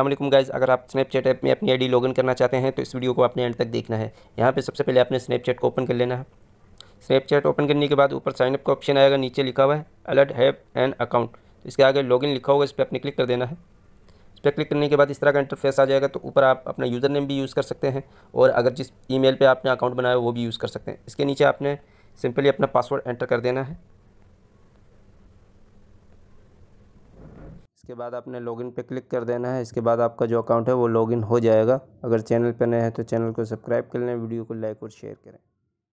अल्लाम गाइज़ अगर आप स्नैपचैट ऐप में अपनी आईडी लॉगिन करना चाहते हैं तो इस वीडियो को आपने एंड तक देखना है यहाँ पे सबसे पहले आपने स्नैपचैट को ओपन कर लेना है स्नैपचैट ओपन करने के बाद ऊपर साइनअप का ऑप्शन आएगा नीचे लिखा हुआ है अलर्ट हैव एन अकाउंट तो इसके आगे लॉगिन लिखा होगा इस पर आपने क्लिक कर देना है इस पर क्लिक करने के बाद इस तरह का इंटरफेस आ जाएगा तो ऊपर आप अपना यूज़र नेम भी यूज़ कर सकते हैं और अगर जिस मेल पर आपने अकाउंट बनाया वो भी यूज़ कर सकते हैं इसके नीचे आपने सिंपली अपना पासवर्ड एंटर कर देना है इसके बाद आपने लॉगिन पे क्लिक कर देना है इसके बाद आपका जो अकाउंट है वो लॉगिन हो जाएगा अगर चैनल पर नए हैं तो चैनल को सब्सक्राइब कर लें वीडियो को लाइक और शेयर करें